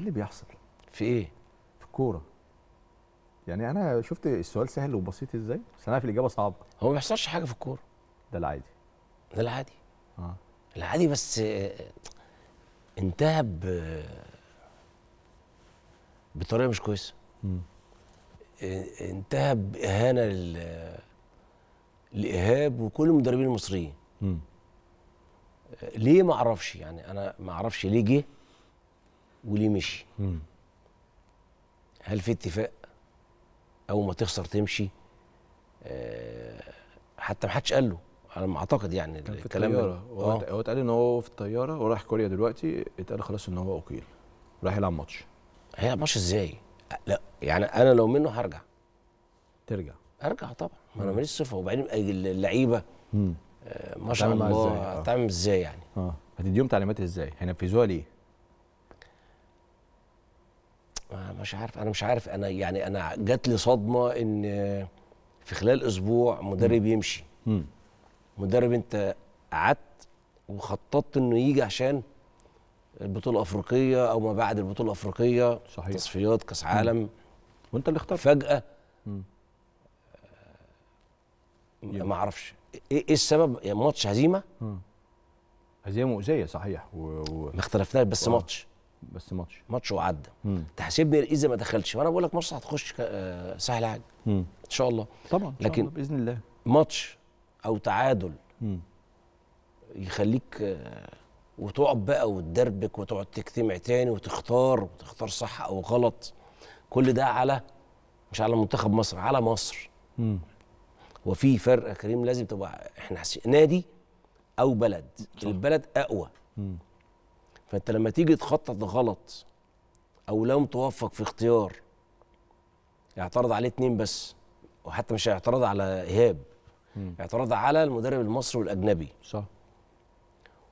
اللي بيحصل في ايه في الكوره يعني انا شفت السؤال سهل وبسيط ازاي بس انا في الاجابه صعبه هو ما بيحصلش حاجه في الكوره ده العادي ده العادي اه العادي بس آه، آه، انتهى ب بطريقه مش كويسه آه، انتهى باهانه لل... لايهاب وكل المدربين المصريين ليه ما اعرفش يعني انا ما اعرفش ليه جه وليه مشي مم. هل في اتفاق اول ما تخسر تمشي أه حتى ما حدش قال له على ما اعتقد يعني في الكلام الطياره آه. هو اتقال ان هو في الطياره ورايح كوريا دلوقتي اتقال خلاص ان هو اقيل رايح يلعب ماتش هيلعب ماتش ازاي؟ لا يعني انا لو منه هرجع ترجع ارجع طبعا ما انا ماليش صفه وبعدين اللعيبه آه، ما شاء الله آه. هتعمل ازاي يعني اه هتديهم تعليمات ازاي؟ هينفذوها ليه؟ مش عارف انا مش عارف انا يعني انا جات لي صدمه ان في خلال اسبوع مدرب يمشي مدرب انت قعدت وخططت انه يجي عشان البطوله الافريقيه او ما بعد البطوله الافريقيه صحيح تصفيات كاس عالم وانت اللي اخترت فجاه ما اعرفش إيه،, ايه السبب يعني ماتش هزيمه مم. هزيمه مؤذيه صحيح و... و... ما اختلفناش بس و... آه. ماتش بس ماتش ماتش وعدى تحسبني اذا ما دخلتش فانا بقول لك مصر هتخش آه، سهل حاجه ان شاء الله طبعا لكن الله باذن الله ماتش او تعادل مم. يخليك آه، وتقعد بقى وتدربك وتقعد تجتمع تاني وتختار وتختار صح او غلط كل ده على مش على منتخب مصر على مصر مم. وفي فرق يا كريم لازم تبقى احنا نادي او بلد صح. البلد اقوى مم. فانت لما تيجي تخطط غلط او لم توفق في اختيار يعترض عليه اتنين بس وحتى مش هيعترض على ايهاب اعترض على المدرب المصري والاجنبي صح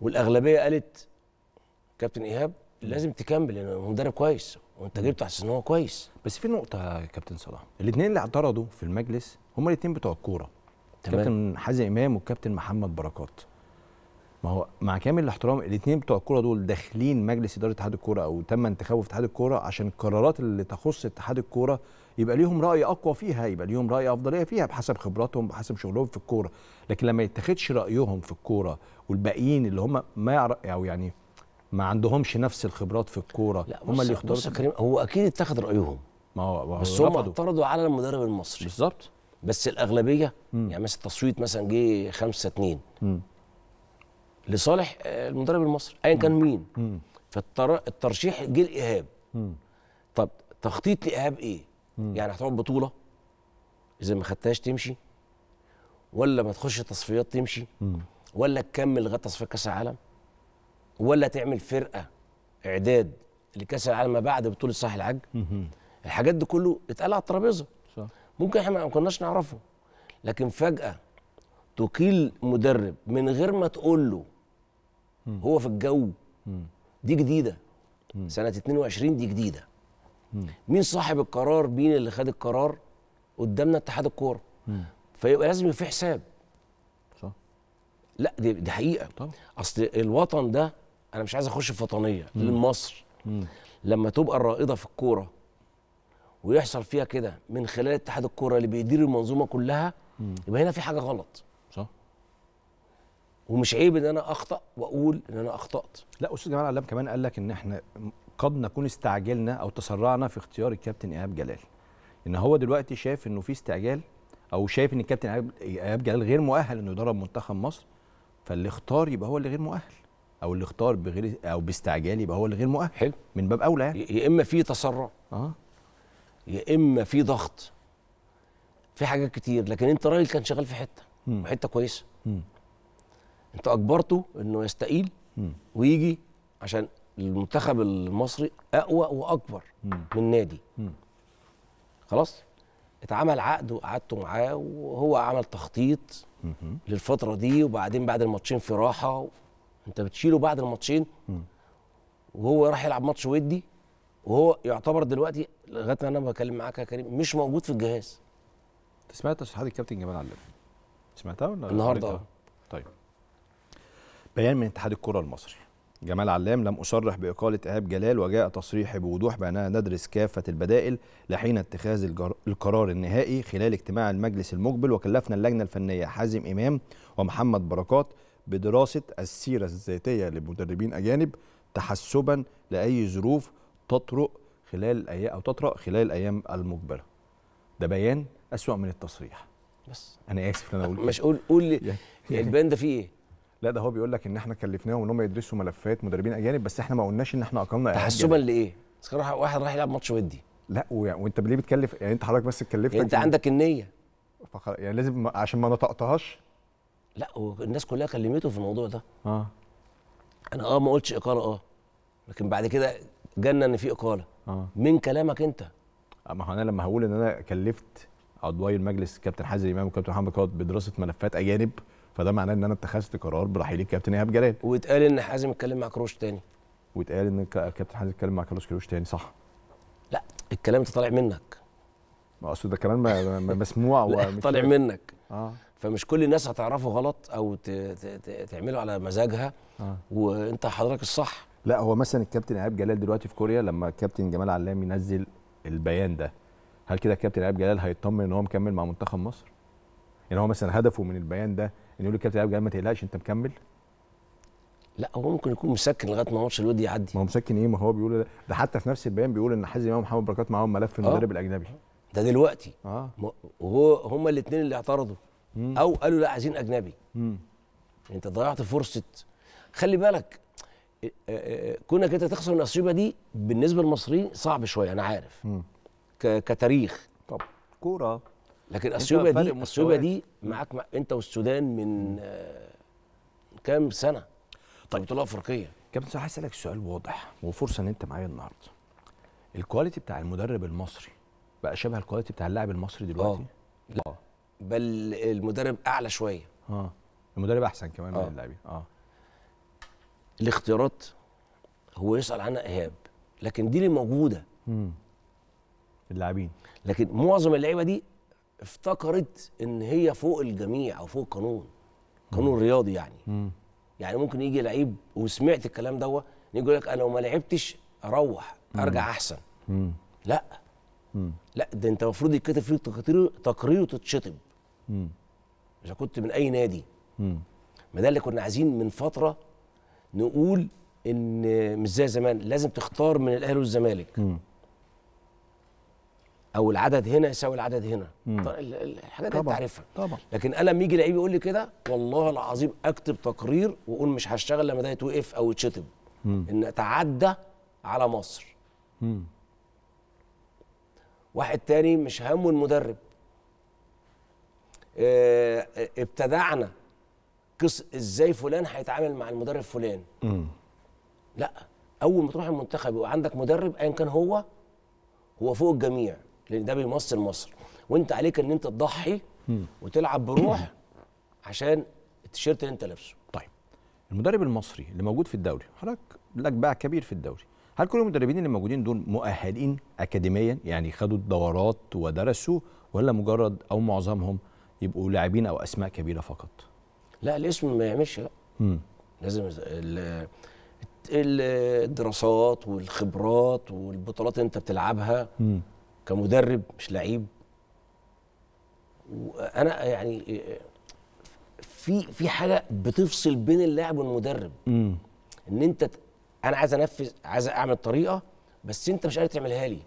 والاغلبيه قالت كابتن ايهاب لازم تكمل لانه يعني مدرب كويس وانت جبته على ان هو كويس بس في نقطه يا كابتن صلاح الاثنين اللي اعترضوا في المجلس هما الاثنين بتوع الكوره كابتن حازم امام والكابتن محمد بركات ما هو مع كامل الاحترام الاثنين بتوع الكوره دول داخلين مجلس اداره اتحاد الكوره او تم انتخابه في اتحاد الكوره عشان القرارات اللي تخص اتحاد الكوره يبقى ليهم راي اقوى فيها يبقى ليهم راي افضليه فيها بحسب خبراتهم بحسب شغلهم في الكوره لكن لما يتاخدش رايهم في الكوره والباقيين اللي هم ما يعرف او يعني ما عندهمش نفس الخبرات في الكوره هم اللي اختاروا بص كريم هو اكيد اتخذ رايهم ما هو بس هم اعترضوا على المدرب المصري بالظبط بس الاغلبيه مم. يعني مثلا التصويت مثلا جه 5 2 لصالح آه، المدرب المصري ايا كان مين فالترشيح جه الايهاب طب تخطيط لايهاب ايه؟ يعني هتقعد بطوله اذا ما خدتهاش تمشي ولا ما تخش تصفيات تمشي ولا تكمل لغايه تصفيات كاس العالم ولا تعمل فرقه اعداد لكاس العالم ما بعد بطوله صلاح العج الحاجات دي كله اتقال على الترابيزه ممكن احنا ما كناش نعرفه لكن فجاه تقيل مدرب من غير ما تقول له مم. هو في الجو مم. دي جديده مم. سنه 22 دي جديده مم. مين صاحب القرار مين اللي خد القرار قدامنا اتحاد الكوره فيبقى لازم في حساب صح لا دي, دي حقيقه طبعا. اصل الوطن ده انا مش عايز اخش في وطنيه لمصر لما تبقى الرائده في الكوره ويحصل فيها كده من خلال اتحاد الكوره اللي بيدير المنظومه كلها يبقى هنا في حاجه غلط ومش عيب ان انا اخطا واقول ان انا اخطات لا استاذ جمال علام كمان قال لك ان احنا قد نكون استعجلنا او تسرعنا في اختيار الكابتن ايهاب جلال ان هو دلوقتي شايف انه في استعجال او شايف ان الكابتن ايهاب جلال غير مؤهل انه يدرب منتخب مصر فاللي اختار يبقى هو اللي غير مؤهل او اللي اختار بغير او باستعجال يبقى هو اللي غير مؤهل حلو من باب اولى يعني يا اما في تسرع اه يا اما في ضغط في حاجات كتير لكن انت راجل كان شغال في حته وحته كويسه انت اجبرته انه يستقيل ويجي عشان المنتخب المصري اقوى واكبر من نادي خلاص اتعمل عقد وقعدته معاه وهو عمل تخطيط للفتره دي وبعدين بعد الماتشين في راحه و... انت بتشيله بعد الماتشين وهو راح يلعب ماتش ودي وهو يعتبر دلوقتي لغايه ما انا بكلم معاك يا كريم مش موجود في الجهاز انت سمعت تصريحات الكابتن جمال علام سمعتها ولا النهارده بيان من اتحاد الكره المصري جمال علام لم أصرح بإقالة إيهاب جلال وجاء تصريحي بوضوح بأننا ندرس كافة البدائل لحين اتخاذ القرار النهائي خلال اجتماع المجلس المقبل وكلفنا اللجنة الفنية حازم إمام ومحمد بركات بدراسة السيرة الذاتية لمدربين أجانب تحسبا لأي ظروف تطرق خلال الايام أو تطرأ خلال الأيام المقبلة ده بيان أسوأ من التصريح بس أنا آسف أنا أقول مش قول قول لي البيان ده فيه إيه لا ده هو بيقول لك ان احنا كلفناهم ان هم يدرسوا ملفات مدربين اجانب بس احنا ما قلناش ان احنا اجانب تحسبا لايه؟ راح واحد راح يلعب ماتش ودي لا وانت ليه بتكلف يعني انت حضرتك بس اتكلفت يعني انت عندك النيه فخل... يعني لازم عشان ما نطقتهاش لا والناس كلها كلمته في الموضوع ده اه انا اه ما قلتش اقاله اه لكن بعد كده جانا ان في اقاله آه. من كلامك انت آه، ما هو انا لما هقول ان انا كلفت عضوي المجلس كابتن حازم امام وكابتن محمد قاد بدراسه ملفات اجانب فده معناه ان انا اتخذت قرار برحيل الكابتن ايهاب جلال واتقال ان حازم اتكلم مع كروش تاني واتقال ان كابتن حازم اتكلم مع كروش كروش تاني صح لا الكلام ده طالع منك ما اقصد ده كلام مسموع طالع منك اه فمش كل الناس هتعرفه غلط او تعمله على مزاجها آه. وانت حضرتك الصح لا هو مثلا الكابتن ايهاب جلال دلوقتي في كوريا لما الكابتن جمال علام ينزل البيان ده هل كده الكابتن ايهاب جلال هيطمن ان هو مكمل مع منتخب مصر؟ يعني هو مثلا هدفه من البيان ده يقول للكابتن ايهاب جلال ما تقلقش انت مكمل لا هو ممكن يكون مسكن لغايه ما ماتش الود يعدي ما هو مسكن ايه ما هو بيقول ده حتى في نفس البيان بيقول ان حازم امام ومحمد بركات معاهم ملف المدرب آه. الاجنبي ده دلوقتي اه وهو هما الاثنين اللي اعترضوا مم. او قالوا لا عايزين اجنبي مم. انت ضيعت فرصه خلي بالك كونك انت تخسر النصيبه دي بالنسبه للمصريين صعب شويه انا عارف مم. كتاريخ طب كوره لكن اثيوبيا دي اثيوبيا دي معاك مع انت والسودان من آه كام سنه طيب بطوله افريقيه كابتن عايز اسالك سؤال واضح وفرصه ان انت معايا النهارده الكواليتي بتاع المدرب المصري بقى شبه الكواليتي بتاع اللاعب المصري دلوقتي اه بل المدرب اعلى شويه اه المدرب احسن كمان من آه. اللاعبين اه الاختيارات هو يسال عنها ايهاب لكن دي اللي موجوده امم اللاعبين لكن معظم اللعيبه دي افتكرت ان هي فوق الجميع او فوق القانون قانون رياضي يعني مم. يعني ممكن يجي لعيب وسمعت الكلام دوت يقول لك انا لو ما لعبتش اروح ارجع مم. احسن مم. لا مم. لا ده انت المفروض يتكتب فيك تقرير تقرير وتتشطب اذا كنت من اي نادي ما ده اللي كنا عايزين من فتره نقول ان مش زي زمان لازم تختار من الاهلي والزمالك او العدد هنا يساوي العدد هنا طيب، الحاجات دي بتعرفها طبعا لكن انا لما يجي لعيب يقول لي كده والله العظيم اكتب تقرير واقول مش هشتغل لما ده يتوقف او يتشتم ان اتعدى على مصر مم. واحد تاني مش همه المدرب اه ابتدعنا قص ازاي فلان هيتعامل مع المدرب فلان مم. لا اول ما تروح المنتخب يبقى عندك مدرب ايا كان هو هو فوق الجميع لان ده بيمثل مصر وانت عليك ان انت تضحي وتلعب بروح عشان التيشيرت اللي انت لابسه طيب المدرب المصري اللي موجود في الدوري حضرتك لك باع كبير في الدوري هل كل المدربين اللي موجودين دول مؤهلين اكاديميا يعني خدوا الدورات ودرسوا ولا مجرد او معظمهم يبقوا لاعبين او اسماء كبيره فقط لا الاسم ما يعملش لا لازم الدراسات والخبرات والبطولات انت بتلعبها مم. كمدرب مش لعيب وانا يعني في في حاجه بتفصل بين اللاعب والمدرب م. ان انت انا عايز انفذ عايز اعمل طريقه بس انت مش قادر تعملها لي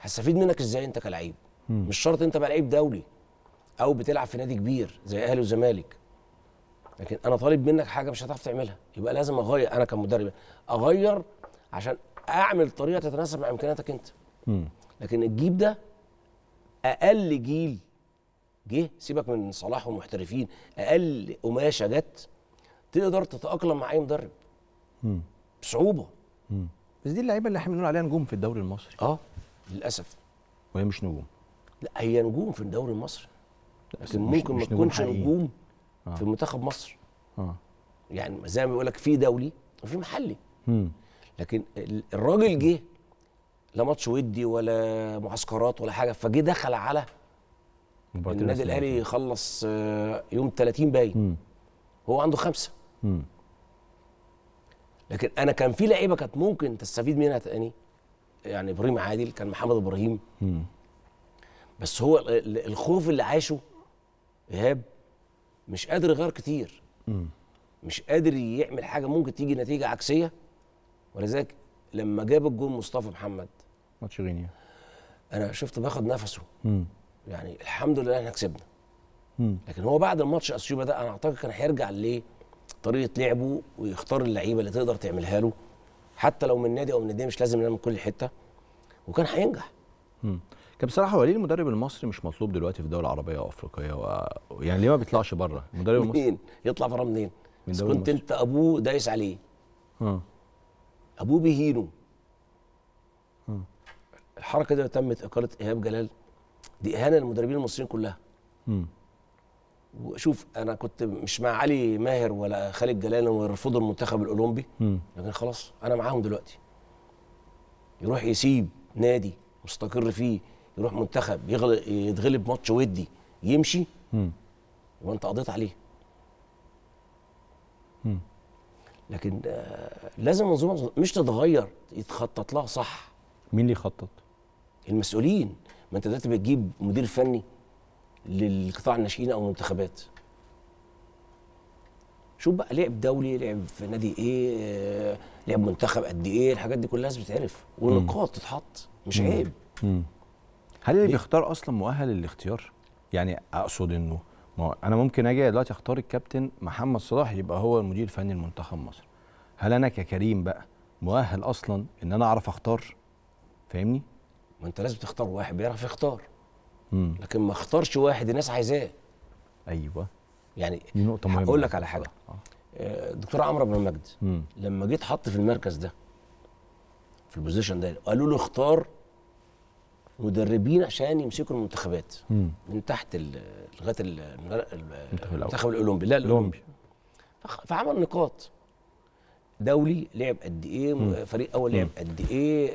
هستفيد منك ازاي انت كلعيب مش شرط انت بقى لعيب دولي او بتلعب في نادي كبير زي اهلي وزمالك لكن انا طالب منك حاجه مش هتعرف تعملها يبقى لازم اغير انا كمدرب اغير عشان اعمل طريقه تتناسب مع امكانياتك انت م. لكن الجيل ده اقل جيل جه سيبك من صلاح ومحترفين اقل قماشه جت تقدر تتاقلم مع اي مدرب مم. بصعوبه مم. بس دي اللعيبه اللي احنا بنقول عليها نجوم في الدوري المصري اه للاسف وهي مش نجوم لا هي نجوم في الدوري المصري لكن ممكن ما تكونش نجوم, نجوم آه. في منتخب مصر اه يعني زي ما بيقول لك في دولي وفي محلي مم. لكن الراجل جه لا ماتش ودي ولا معسكرات ولا حاجه فجه دخل على النادي الاهلي خلص آه، يوم 30 باين هو عنده خمسه مم. لكن انا كان في لعيبه كانت ممكن تستفيد منها تاني يعني ابراهيم عادل كان محمد ابراهيم مم. بس هو الخوف اللي عاشه ايهاب مش قادر يغير كتير مم. مش قادر يعمل حاجه ممكن تيجي نتيجه عكسيه ولذلك لما جاب الجون مصطفى محمد ماتش غينيا انا شفت باخد نفسه مم. يعني الحمد لله احنا كسبنا مم. لكن هو بعد الماتش اثيوبيا ده انا اعتقد كان هيرجع لطريقه لعبه ويختار اللعيبه اللي تقدر تعملها له حتى لو من نادي او من نادي مش لازم من كل حته وكان هينجح كان بصراحه هو ليه المدرب المصري مش مطلوب دلوقتي في الدول العربيه وافريقيه و... يعني ليه ما بيطلعش بره المدرب المصري منين يطلع بره منين من كنت انت ابوه دايس عليه آه. ابوه بيهينه الحركه دي تمت اقاله ايهاب جلال دي اهانه للمدربين المصريين كلها وشوف انا كنت مش مع علي ماهر ولا خالد جلال ويرفضوا المنتخب الاولمبي م. لكن خلاص انا معاهم دلوقتي يروح يسيب نادي مستقر فيه يروح منتخب يتغلب ماتش ودي يمشي وانت قضيت عليه لكن آه، لازم المنظومه مش تتغير يتخطط لها صح مين اللي يخطط؟ المسؤولين ما انت دلوقتي بتجيب مدير فني للقطاع الناشئين او المنتخبات شوف بقى لعب دولي لعب في نادي ايه آه، لعب منتخب قد ايه الحاجات دي كلها لازم تتعرف والنقاط تتحط مش عيب هل اللي بيختار اصلا مؤهل للاختيار يعني اقصد انه ما هو انا ممكن اجي دلوقتي اختار الكابتن محمد صلاح يبقى هو المدير الفني لمنتخب مصر هل انا ككريم بقى مؤهل اصلا ان انا اعرف اختار فاهمني ما انت لازم تختار واحد بيعرف يختار مم. لكن ما اختارش واحد الناس عايزاه ايوه يعني دي نقطه مهمه هقول لك على حاجه آه. آه. دكتور عمرو بن مجد لما جيت حط في المركز ده في البوزيشن ده قالوا له اختار مدربين عشان يمسكوا المنتخبات مم. من تحت لغايه المنتخب الاولمبي لا الاولمبي فعمل نقاط دولي لعب قد ايه فريق اول لعب قد ايه